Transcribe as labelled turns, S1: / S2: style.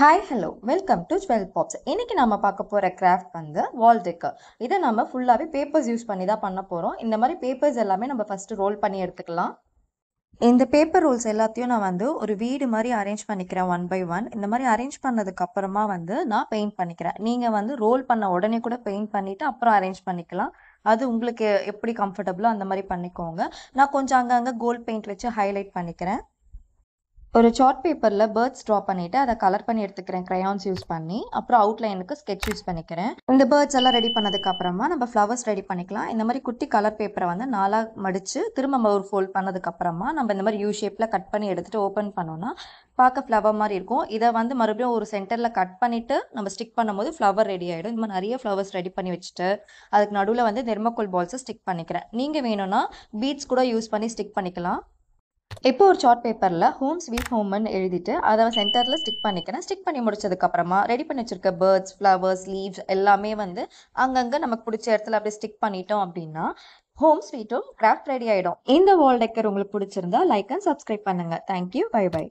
S1: hi hello welcome to jewel pops இன்றைக்கி நம்ம பார்க்க போகிற கிராஃப்ட் வந்து வால் டெக்கர் இதை நம்ம ஃபுல்லாகவே பேப்பர்ஸ் யூஸ் பண்ணி தான் பண்ண போகிறோம் இந்த மாதிரி பேப்பர்ஸ் எல்லாமே நம்ம ஃபஸ்ட்டு ரோல் பண்ணி எடுத்துக்கலாம் இந்த பேப்பர் ரோல்ஸ் எல்லாத்தையும் நான் வந்து ஒரு வீடு மாதிரி அரேஞ்ச் பண்ணிக்கிறேன் ஒன் பை ஒன் இந்த மாதிரி அரேஞ்ச் பண்ணதுக்கப்புறமா வந்து நான் பெயிண்ட் பண்ணிக்கிறேன் நீங்கள் வந்து ரோல் பண்ண உடனே கூட பெயிண்ட் பண்ணிவிட்டு அப்புறம் அரேஞ்ச் பண்ணிக்கலாம் அது உங்களுக்கு எப்படி கம்ஃபர்டபுளோ அந்த மாதிரி பண்ணிக்கோங்க நான் கொஞ்சம் அங்கங்கே கோல்ட் பெயிண்ட் வச்சு ஹைலைட் பண்ணிக்கிறேன் ஒரு சார்ட் பேப்பரில் பேர்ட்ஸ் ட்ரா பண்ணிவிட்டு அதை கலர் பண்ணி எடுத்துக்கிறேன் க்ரையான்ஸ் யூஸ் பண்ணி அப்புறம் அவுட்லைனுக்கு ஸ்கெட்ச் யூஸ் பண்ணிக்கிறேன் இந்த பேர்ட்ஸ் எல்லாம் ரெடி பண்ணதுக்கப்புறமா நம்ம ஃப்ளவர்ஸ் ரெடி பண்ணிக்கலாம் இந்த மாதிரி குட்டி கலர் பேப்பரை வந்து நாலாக மடித்து திரும்ப நம்ம ஒரு ஃபோல்ட் பண்ணதுக்கப்புறமா நம்ம இந்த மாதிரி யூ ஷேப்பில் கட் பண்ணி எடுத்துகிட்டு ஓப்பன் பண்ணோன்னா பார்க்க ஃப்ளவர் மாதிரி இருக்கும் இதை வந்து மறுபடியும் ஒரு சென்டரில் கட் பண்ணிவிட்டு நம்ம ஸ்டிக் பண்ணும்போது ஃப்ளவர் ரெடி ஆகிடும் இந்த மாதிரி நிறைய ஃப்ளவர்ஸ் ரெடி பண்ணி வச்சுட்டு அதுக்கு நடுவில் வந்து நெர்மக்கோல் பால்ஸை ஸ்டிக் பண்ணிக்கிறேன் நீங்கள் வேணும்னா பீட்ஸ் கூட யூஸ் பண்ணி ஸ்டிக் பண்ணிக்கலாம் இப்போ ஒரு சார்ட் பேப்பரில் ஹோம் ஸ்வீட் ஹோம்னு எழுதிட்டு அதை சென்டரில் ஸ்டிக் பண்ணிக்கிறேன் ஸ்டிக் பண்ணி முடிச்சதுக்கப்புறமா ரெடி பண்ணி வச்சிருக்க பேர்ட்ஸ் ஃப்ளவர்ஸ் லீவ்ஸ் எல்லாமே வந்து அங்கங்கே நமக்கு பிடிச்ச இடத்துல அப்படியே ஸ்டிக் பண்ணிட்டோம் அப்படின்னா ஹோம் ஸ்வீட்டும் கிராஃப்ட் ரெடி ஆகிடும் இந்த வால் டெக்கர் உங்களுக்கு பிடிச்சிருந்தா லைக் அண்ட் சப்ஸ்கிரைப் பண்ணுங்கள் தேங்க்யூ பை பை